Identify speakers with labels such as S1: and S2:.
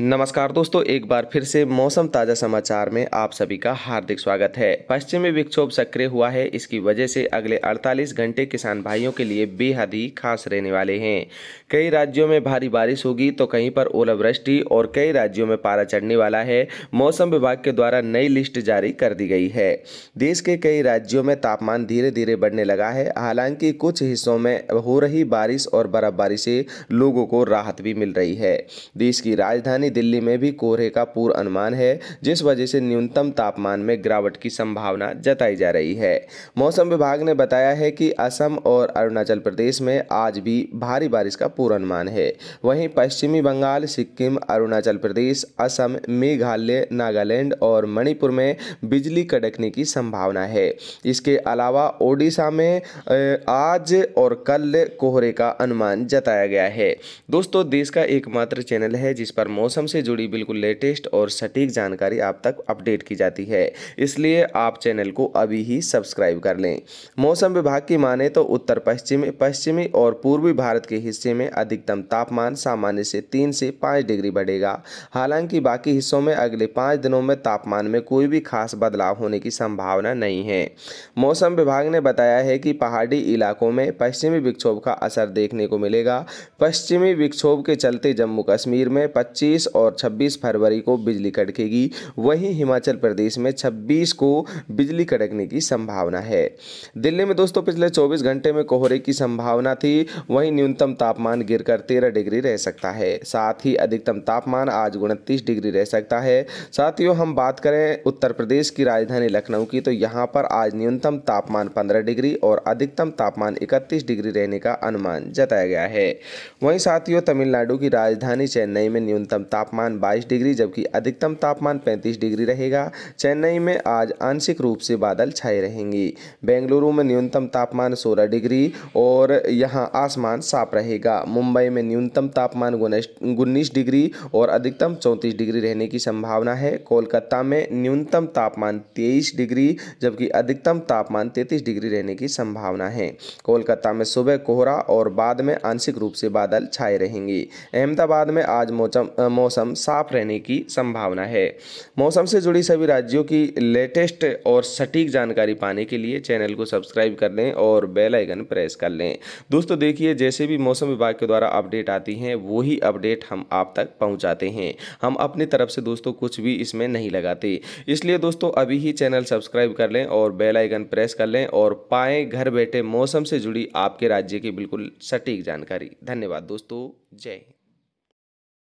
S1: नमस्कार दोस्तों एक बार फिर से मौसम ताज़ा समाचार में आप सभी का हार्दिक स्वागत है पश्चिमी विक्षोभ सक्रिय हुआ है इसकी वजह से अगले 48 घंटे किसान भाइयों के लिए बेहद ही खास रहने वाले हैं कई राज्यों में भारी बारिश होगी तो कहीं पर ओलावृष्टि और कई राज्यों में पारा चढ़ने वाला है मौसम विभाग के द्वारा नई लिस्ट जारी कर दी गई है देश के कई राज्यों में तापमान धीरे धीरे बढ़ने लगा है हालांकि कुछ हिस्सों में हो रही बारिश और बर्फबारी से लोगों को राहत भी मिल रही है देश की राजधानी राजधानी दिल्ली में भी कोहरे का पूर्व अनुमान है जिस वजह से न्यूनतम तापमान में गिरावट की संभावना जताई जा रही है मौसम विभाग ने बताया है कि असम और अरुणाचल प्रदेश में आज भी भारी बारिश का पूर्वानुमान है वहीं पश्चिमी बंगाल सिक्किम अरुणाचल प्रदेश असम मेघालय नागालैंड और मणिपुर में बिजली कड़कने की संभावना है इसके अलावा ओडिशा में आज और कल कोहरे का अनुमान जताया गया है दोस्तों देश का एकमात्र चैनल है जिस पर मौसम मौसम से जुड़ी बिल्कुल लेटेस्ट और सटीक जानकारी आप तक अपडेट की जाती है इसलिए आप चैनल को अभी ही सब्सक्राइब कर लें मौसम विभाग की माने तो उत्तर पश्चिमी पश्चिमी और पूर्वी भारत के हिस्से में अधिकतम तापमान सामान्य से तीन से पाँच डिग्री बढ़ेगा हालांकि बाकी हिस्सों में अगले पाँच दिनों में तापमान में कोई भी खास बदलाव होने की संभावना नहीं है मौसम विभाग ने बताया है कि पहाड़ी इलाकों में पश्चिमी विक्षोभ का असर देखने को मिलेगा पश्चिमी विक्षोभ के चलते जम्मू कश्मीर में 25 25 और 26 फरवरी को बिजली कड़केगी वहीं हिमाचल प्रदेश में 26 को बिजली कड़कने की संभावना है दिल्ली में दोस्तों पिछले 24 घंटे में कोहरे की संभावना थी वहीं न्यूनतम तापमान गिरकर 13 डिग्री रह सकता है साथ ही अधिकतम तापमान आज उनतीस डिग्री रह सकता है साथियों हम बात करें उत्तर प्रदेश की राजधानी लखनऊ की तो यहाँ पर आज न्यूनतम तापमान पंद्रह डिग्री और अधिकतम तापमान इकतीस डिग्री रहने का अनुमान जताया गया है वहीं साथियों तमिलनाडु की राजधानी चेन्नई में न्यूनतम तापमान 22 डिग्री जबकि अधिकतम तापमान 35 डिग्री रहेगा चेन्नई में आज आंशिक रूप से बादल छाए रहेंगे बेंगलुरु में न्यूनतम तापमान 16 डिग्री और यहाँ आसमान साफ रहेगा मुंबई में न्यूनतम तापमान उन्नीस डिग्री और अधिकतम चौंतीस डिग्री रहने की संभावना है कोलकाता में न्यूनतम तापमान तेईस डिग्री जबकि अधिकतम तापमान तैंतीस डिग्री रहने की संभावना है कोलकाता में सुबह कोहरा और बाद में आंशिक रूप से बादल छाए रहेंगे अहमदाबाद में आज मौसम मौसम साफ रहने की संभावना है मौसम से जुड़ी सभी राज्यों की लेटेस्ट और सटीक जानकारी पाने के लिए चैनल को सब्सक्राइब कर लें और बेल आइकन प्रेस कर लें दोस्तों देखिए जैसे भी मौसम विभाग के द्वारा अपडेट आती हैं वही अपडेट हम आप तक पहुँचाते हैं हम अपनी तरफ से दोस्तों कुछ भी इसमें नहीं लगाते इसलिए दोस्तों अभी ही चैनल सब्सक्राइब कर लें और बेल आइकन प्रेस कर लें और पाएँ घर बैठे मौसम से जुड़ी आपके राज्य की बिल्कुल सटीक जानकारी धन्यवाद दोस्तों जय हिंद